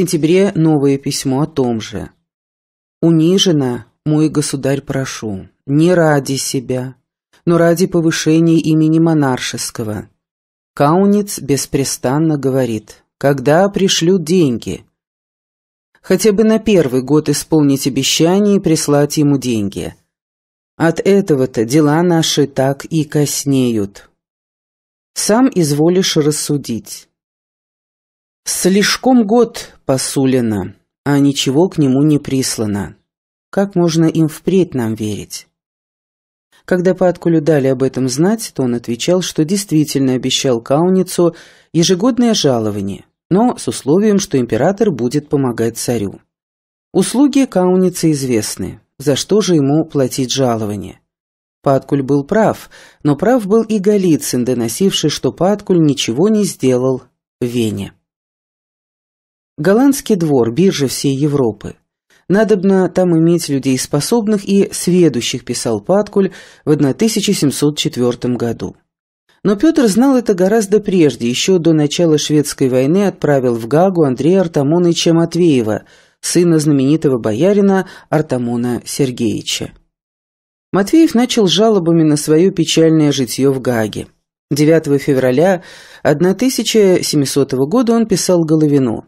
сентябре новое письмо о том же. «Унижена, мой государь, прошу, не ради себя, но ради повышения имени монаршеского. Кауниц беспрестанно говорит, когда пришлют деньги. Хотя бы на первый год исполнить обещание и прислать ему деньги. От этого-то дела наши так и коснеют. Сам изволишь рассудить. Слишком год посулено, а ничего к нему не прислано. Как можно им впредь нам верить? Когда Паткулю дали об этом знать, то он отвечал, что действительно обещал Кауницу ежегодное жалование, но с условием, что император будет помогать царю. Услуги Кауницы известны, за что же ему платить жалование? Паткуль был прав, но прав был и Голицын, доносивший, что Паткуль ничего не сделал в Вене. Голландский двор, биржа всей Европы. Надобно там иметь людей способных и сведущих, писал Паткуль в 1704 году. Но Петр знал это гораздо прежде, еще до начала шведской войны отправил в Гагу Андрея Артамоновича Матвеева, сына знаменитого боярина Артамона Сергеевича. Матвеев начал жалобами на свое печальное житье в Гаге. 9 февраля 1700 года он писал Головину.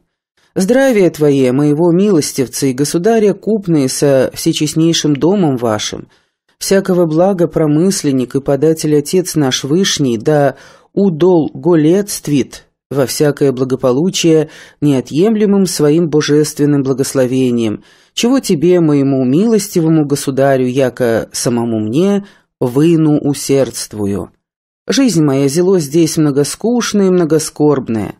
Здравия Твое, моего милостивца и государя купные со всечестнейшим домом вашим, всякого блага промысленник и податель Отец наш Вышний, да удол голедствит во всякое благополучие неотъемлемым своим божественным благословением, чего тебе, моему милостивому государю, яко самому мне, выну усердствую. Жизнь моя зело здесь многоскучная и многоскорбная.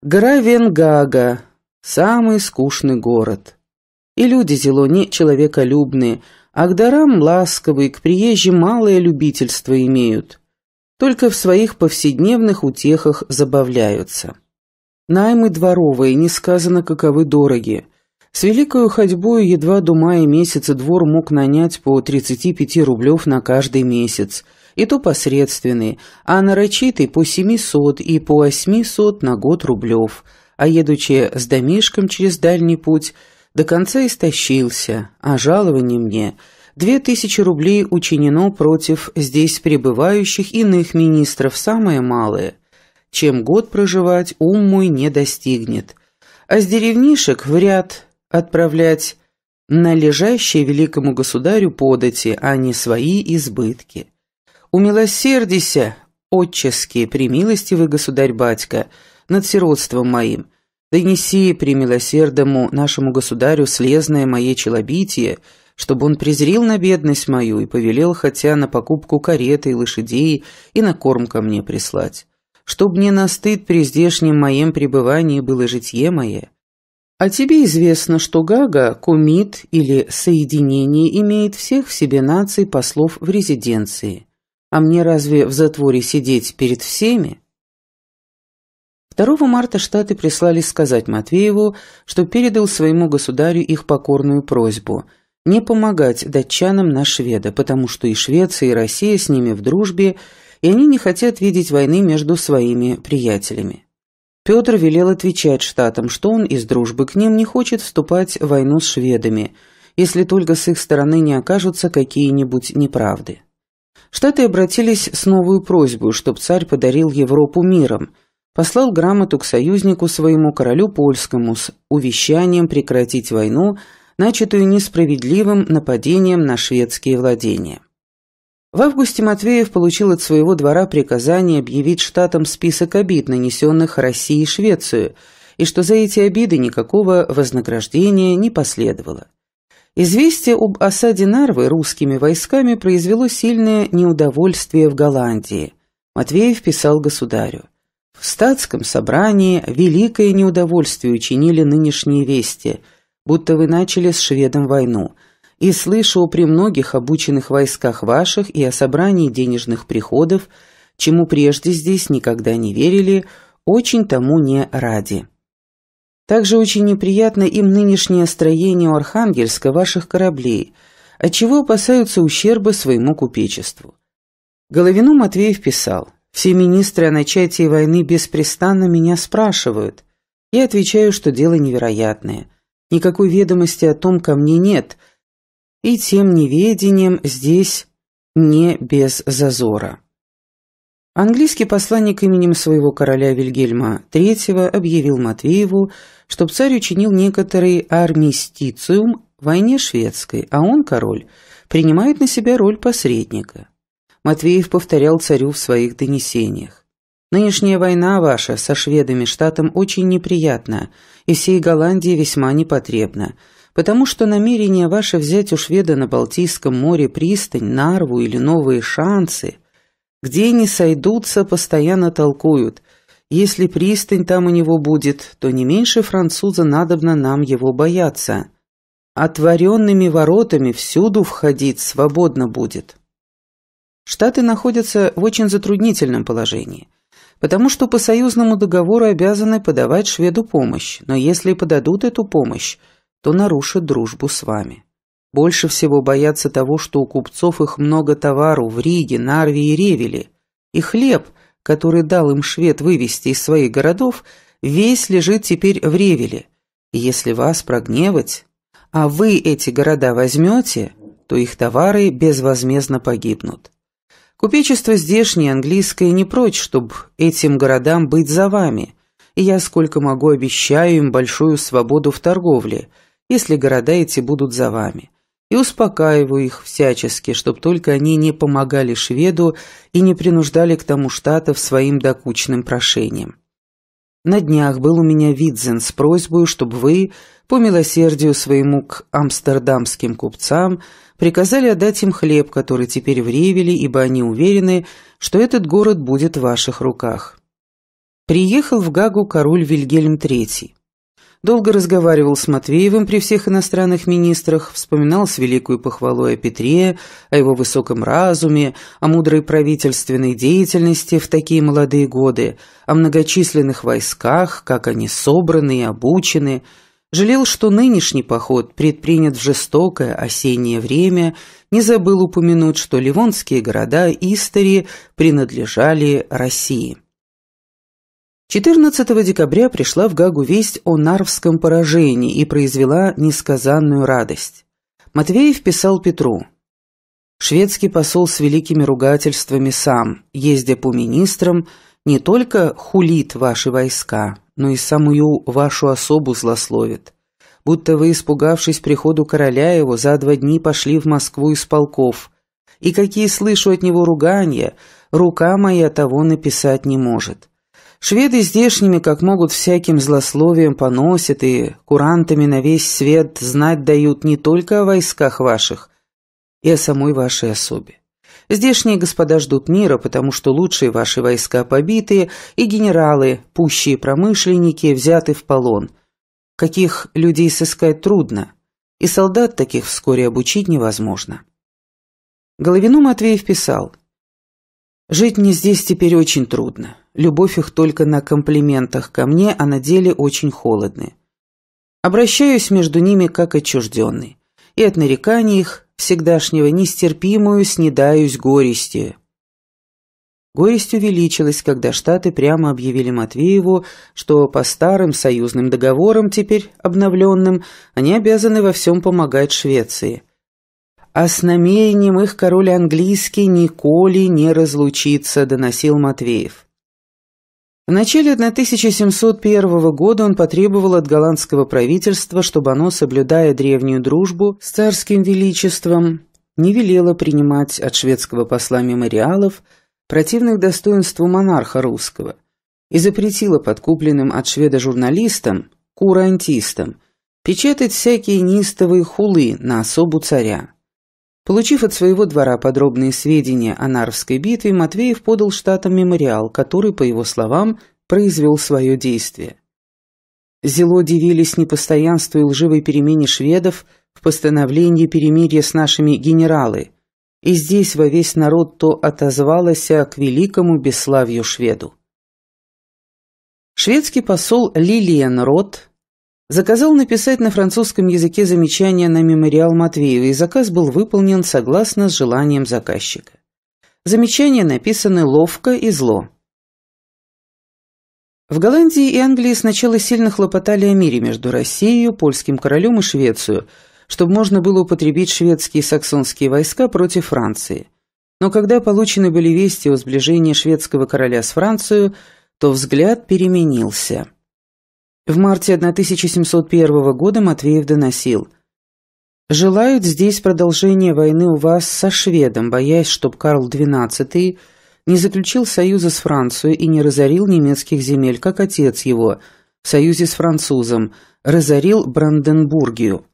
Гора Венгага – самый скучный город. И люди Зелони человеколюбные, а к дарам ласковые, к приезжим малое любительство имеют. Только в своих повседневных утехах забавляются. Наймы дворовые, не сказано каковы дороги. С великою ходьбою едва до мая месяца двор мог нанять по 35 рублев на каждый месяц – и то посредственный, а нарочитый по 700 и по 800 на год рублев, а едучи с домишком через дальний путь, до конца истощился, а жалование мне – Две тысячи рублей учинено против здесь пребывающих иных министров, самое малое. Чем год проживать, ум мой не достигнет. А с деревнишек в ряд отправлять на лежащие великому государю подати, а не свои избытки умилосердися, отчески, примилостивый государь-батька, над сиротством моим, да неси примилосердому нашему государю слезное мое челобитие, чтобы он презрил на бедность мою и повелел хотя на покупку кареты и лошадей и на корм ко мне прислать, чтобы мне на стыд при здешнем моем пребывании было житье мое. А тебе известно, что Гага, кумит или соединение имеет всех в себе наций послов в резиденции. А мне разве в затворе сидеть перед всеми? 2 марта Штаты прислали сказать Матвееву, что передал своему государю их покорную просьбу не помогать датчанам на шведа, потому что и Швеция, и Россия с ними в дружбе, и они не хотят видеть войны между своими приятелями. Петр велел отвечать штатам, что он из дружбы к ним не хочет вступать в войну с шведами, если только с их стороны не окажутся какие-нибудь неправды. Штаты обратились с новой просьбой, чтобы царь подарил Европу миром. Послал грамоту к союзнику своему королю польскому с увещанием прекратить войну, начатую несправедливым нападением на шведские владения. В августе Матвеев получил от своего двора приказание объявить штатам список обид, нанесенных России и Швецию, и что за эти обиды никакого вознаграждения не последовало. Известие об осаде Нарвы русскими войсками произвело сильное неудовольствие в Голландии. Матвеев писал государю. В статском собрании великое неудовольствие учинили нынешние вести, будто вы начали с шведом войну. И слышу при многих обученных войсках ваших и о собрании денежных приходов, чему прежде здесь никогда не верили, очень тому не ради. Также очень неприятно им нынешнее строение у Архангельска ваших кораблей, отчего опасаются ущерба своему купечеству. Головину Матвеев писал, «Все министры о начатии войны беспрестанно меня спрашивают. Я отвечаю, что дело невероятное. Никакой ведомости о том ко мне нет, и тем неведением здесь не без зазора». Английский посланник именем своего короля Вильгельма III объявил Матвееву, что царь учинил некоторый армистициум в войне шведской, а он, король, принимает на себя роль посредника. Матвеев повторял царю в своих донесениях. «Нынешняя война ваша со шведами штатом очень неприятна и всей Голландии весьма непотребна, потому что намерение ваше взять у шведа на Балтийском море пристань, Нарву или новые шансы – где не сойдутся, постоянно толкуют. Если пристань там у него будет, то не меньше француза надобно нам его бояться. Отворенными воротами всюду входить свободно будет. Штаты находятся в очень затруднительном положении, потому что по союзному договору обязаны подавать шведу помощь, но если подадут эту помощь, то нарушат дружбу с вами. Больше всего боятся того, что у купцов их много товару в Риге, Нарве и Ревеле. И хлеб, который дал им швед вывести из своих городов, весь лежит теперь в Ревеле. если вас прогневать, а вы эти города возьмете, то их товары безвозмездно погибнут. Купечество здешнее, английское, не прочь, чтобы этим городам быть за вами. И я сколько могу обещаю им большую свободу в торговле, если города эти будут за вами и успокаиваю их всячески, чтобы только они не помогали шведу и не принуждали к тому штатов своим докучным прошением. На днях был у меня Видзен с просьбой, чтобы вы, по милосердию своему к амстердамским купцам, приказали отдать им хлеб, который теперь в Ревеле, ибо они уверены, что этот город будет в ваших руках. Приехал в Гагу король Вильгельм III долго разговаривал с Матвеевым при всех иностранных министрах, вспоминал с великой похвалой о Петре, о его высоком разуме, о мудрой правительственной деятельности в такие молодые годы, о многочисленных войсках, как они собраны и обучены, жалел, что нынешний поход предпринят в жестокое осеннее время, не забыл упомянуть, что ливонские города Истори принадлежали России. 14 декабря пришла в Гагу весть о Нарвском поражении и произвела несказанную радость. Матвеев писал Петру. Шведский посол с великими ругательствами сам, ездя по министрам, не только хулит ваши войска, но и самую вашу особу злословит. Будто вы, испугавшись приходу короля его, за два дни пошли в Москву из полков. И какие слышу от него ругания, рука моя того написать не может Шведы здешними, как могут, всяким злословием поносят и курантами на весь свет знать дают не только о войсках ваших, и о самой вашей особе. Здешние господа ждут мира, потому что лучшие ваши войска побитые и генералы, пущие промышленники, взяты в полон. Каких людей сыскать трудно, и солдат таких вскоре обучить невозможно. Головину Матвеев писал, «Жить мне здесь теперь очень трудно. Любовь их только на комплиментах ко мне, а на деле очень холодны. Обращаюсь между ними как отчужденный. И от нареканий их, всегдашнего, нестерпимую снедаюсь горести. Горесть увеличилась, когда Штаты прямо объявили Матвееву, что по старым союзным договорам, теперь обновленным, они обязаны во всем помогать Швеции. «А с намерением их король английский Николи не разлучится», — доносил Матвеев. В начале 1701 года он потребовал от голландского правительства, чтобы оно, соблюдая древнюю дружбу с царским величеством, не велело принимать от шведского посла мемориалов, противных достоинству монарха русского, и запретило подкупленным от шведа журналистам, курантистам, печатать всякие неистовые хулы на особу царя. Получив от своего двора подробные сведения о Нарвской битве, Матвеев подал штатам мемориал, который, по его словам, произвел свое действие. Зело дивились непостоянству и лживой перемене шведов в постановлении перемирия с нашими генералы, и здесь во весь народ то отозвалось к великому бесславью шведу. Шведский посол Лилиен Рот Заказал написать на французском языке замечание на мемориал Матвеева, и заказ был выполнен согласно с желанием заказчика. Замечания написаны ловко и зло. В Голландии и Англии сначала сильно хлопотали о мире между Россией, польским королем и Швецией, чтобы можно было употребить шведские и саксонские войска против Франции. Но когда получены были вести о сближении шведского короля с Францией, то взгляд переменился. В марте 1701 года Матвеев доносил. «Желают здесь продолжения войны у вас со шведом, боясь, чтоб Карл XII не заключил союза с Францией и не разорил немецких земель, как отец его, в союзе с французом, разорил Бранденбургию.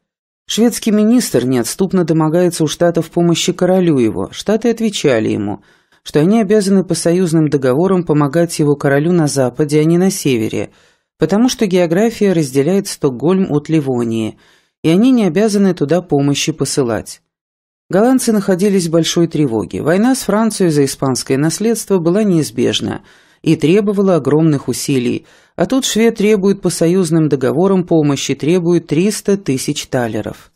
Шведский министр неотступно домогается у штатов помощи королю его. Штаты отвечали ему, что они обязаны по союзным договорам помогать его королю на западе, а не на севере – потому что география разделяет Стокгольм от Ливонии, и они не обязаны туда помощи посылать. Голландцы находились в большой тревоге. Война с Францией за испанское наследство была неизбежна и требовала огромных усилий, а тут швед требует по союзным договорам помощи, требует 300 тысяч талеров.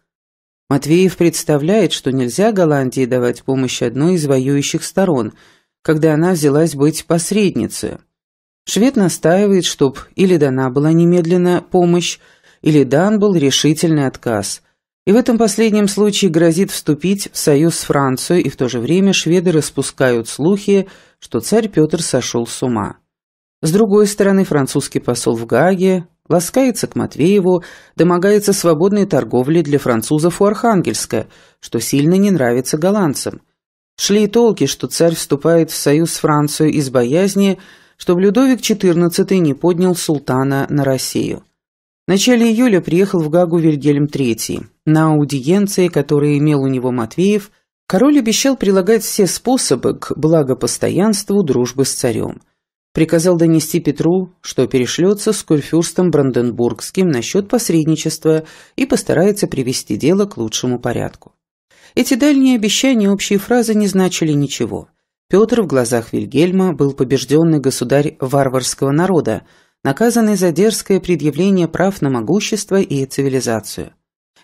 Матвеев представляет, что нельзя Голландии давать помощь одной из воюющих сторон, когда она взялась быть посредницей. Швед настаивает, чтоб или дана была немедленная помощь, или дан был решительный отказ. И в этом последнем случае грозит вступить в союз с Францией, и в то же время шведы распускают слухи, что царь Петр сошел с ума. С другой стороны, французский посол в Гаге ласкается к Матвееву, домогается свободной торговли для французов у Архангельска, что сильно не нравится голландцам. Шли и толки, что царь вступает в союз с Францией из боязни – чтобы Людовик XIV не поднял султана на Россию. В начале июля приехал в Гагу Вильгельм III. На аудиенции, которую имел у него Матвеев, король обещал прилагать все способы к благопостоянству дружбы с царем. Приказал донести Петру, что перешлется с курфюрстом Бранденбургским насчет посредничества и постарается привести дело к лучшему порядку. Эти дальние обещания общие фразы не значили ничего – Петр в глазах Вильгельма был побежденный государь варварского народа, наказанный за дерзкое предъявление прав на могущество и цивилизацию.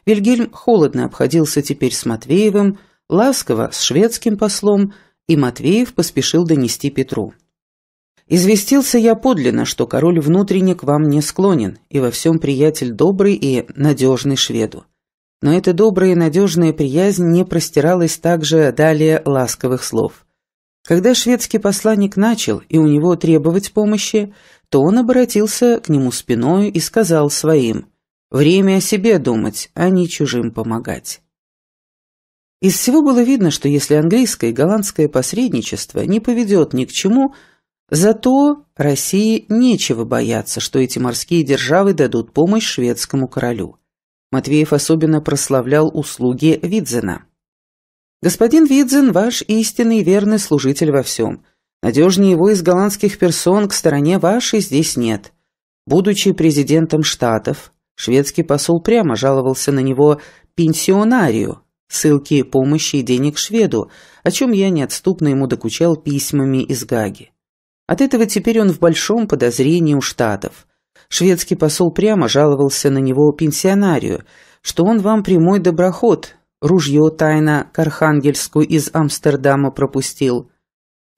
Вильгельм холодно обходился теперь с Матвеевым, ласково с шведским послом, и Матвеев поспешил донести Петру. «Известился я подлинно, что король внутренне к вам не склонен, и во всем приятель добрый и надежный шведу. Но эта добрая и надежная приязнь не простиралась также далее ласковых слов». Когда шведский посланник начал и у него требовать помощи, то он обратился к нему спиной и сказал своим «Время о себе думать, а не чужим помогать». Из всего было видно, что если английское и голландское посредничество не поведет ни к чему, зато России нечего бояться, что эти морские державы дадут помощь шведскому королю. Матвеев особенно прославлял услуги Видзена. Господин Видзен – ваш истинный верный служитель во всем. Надежнее его из голландских персон к стороне вашей здесь нет. Будучи президентом Штатов, шведский посол прямо жаловался на него пенсионарию, ссылки помощи и денег шведу, о чем я неотступно ему докучал письмами из Гаги. От этого теперь он в большом подозрении у Штатов. Шведский посол прямо жаловался на него пенсионарию, что он вам прямой доброход, ружье тайно к Архангельску из Амстердама пропустил.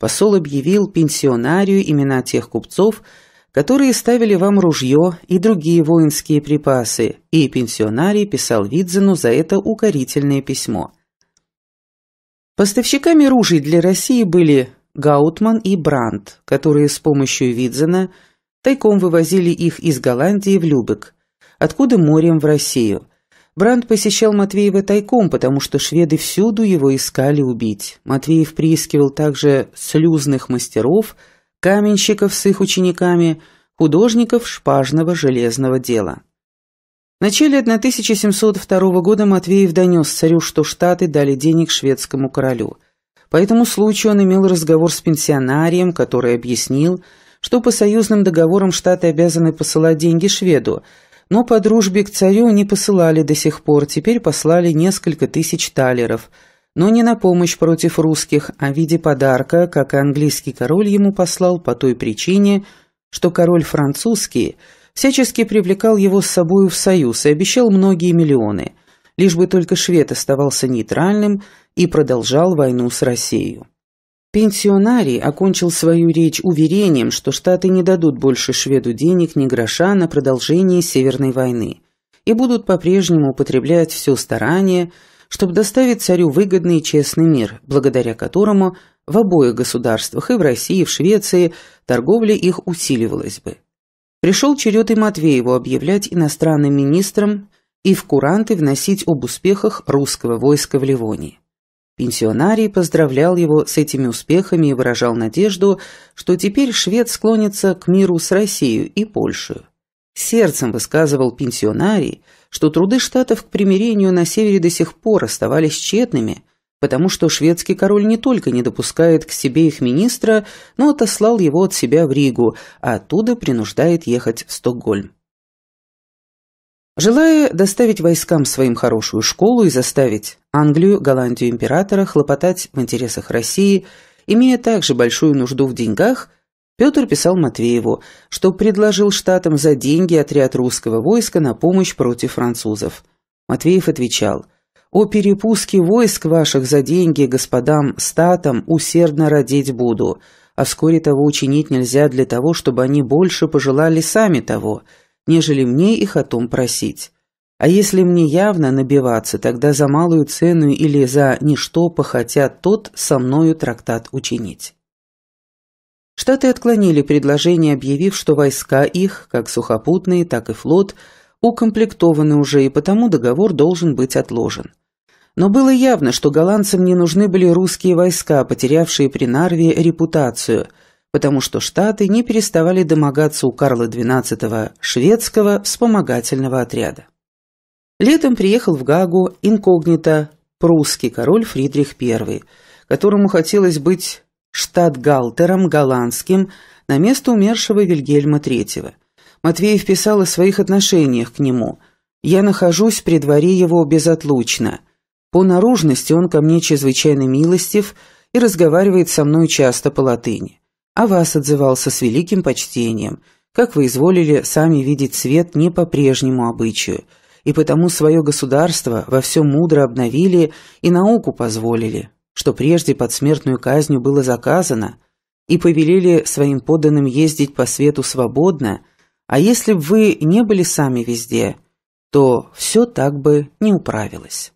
Посол объявил пенсионарию имена тех купцов, которые ставили вам ружье и другие воинские припасы, и пенсионарий писал Видзену за это укорительное письмо. Поставщиками ружей для России были Гаутман и Бранд, которые с помощью Видзена тайком вывозили их из Голландии в Любек, откуда морем в Россию – Бранд посещал Матвеева тайком, потому что шведы всюду его искали убить. Матвеев приискивал также слюзных мастеров, каменщиков с их учениками, художников шпажного железного дела. В начале 1702 года Матвеев донес царю, что Штаты дали денег шведскому королю. По этому случаю он имел разговор с пенсионарием, который объяснил, что по союзным договорам Штаты обязаны посылать деньги шведу, но по дружбе к царю не посылали до сих пор, теперь послали несколько тысяч талеров, но не на помощь против русских, а в виде подарка, как и английский король ему послал по той причине, что король французский всячески привлекал его с собою в союз и обещал многие миллионы, лишь бы только швед оставался нейтральным и продолжал войну с Россией. Пенсионарий окончил свою речь уверением, что Штаты не дадут больше шведу денег ни гроша на продолжение Северной войны и будут по-прежнему употреблять все старание, чтобы доставить царю выгодный и честный мир, благодаря которому в обоих государствах, и в России, и в Швеции, торговля их усиливалась бы. Пришел черед и Матвееву объявлять иностранным министром и в куранты вносить об успехах русского войска в Ливонии. Пенсионарий поздравлял его с этими успехами и выражал надежду, что теперь швед склонится к миру с Россией и Польшей. Сердцем высказывал пенсионарий, что труды штатов к примирению на севере до сих пор оставались тщетными, потому что шведский король не только не допускает к себе их министра, но отослал его от себя в Ригу, а оттуда принуждает ехать в Стокгольм. Желая доставить войскам своим хорошую школу и заставить Англию, Голландию императора хлопотать в интересах России, имея также большую нужду в деньгах, Петр писал Матвееву, что предложил штатам за деньги отряд русского войска на помощь против французов. Матвеев отвечал «О перепуске войск ваших за деньги господам статам усердно родить буду, а вскоре того учинить нельзя для того, чтобы они больше пожелали сами того» нежели мне их о том просить. А если мне явно набиваться, тогда за малую цену или за ничто похотят тот со мною трактат учинить. Штаты отклонили предложение, объявив, что войска их, как сухопутные, так и флот, укомплектованы уже, и потому договор должен быть отложен. Но было явно, что голландцам не нужны были русские войска, потерявшие при Нарве репутацию – потому что Штаты не переставали домогаться у Карла XII шведского вспомогательного отряда. Летом приехал в Гагу инкогнито прусский король Фридрих I, которому хотелось быть штатгалтером голландским на место умершего Вильгельма III. Матвеев писал о своих отношениях к нему. «Я нахожусь при дворе его безотлучно. По наружности он ко мне чрезвычайно милостив и разговаривает со мной часто по латыни о а вас отзывался с великим почтением, как вы изволили сами видеть свет не по прежнему обычаю, и потому свое государство во всем мудро обновили и науку позволили, что прежде под смертную казнью было заказано, и повелели своим подданным ездить по свету свободно, а если бы вы не были сами везде, то все так бы не управилось.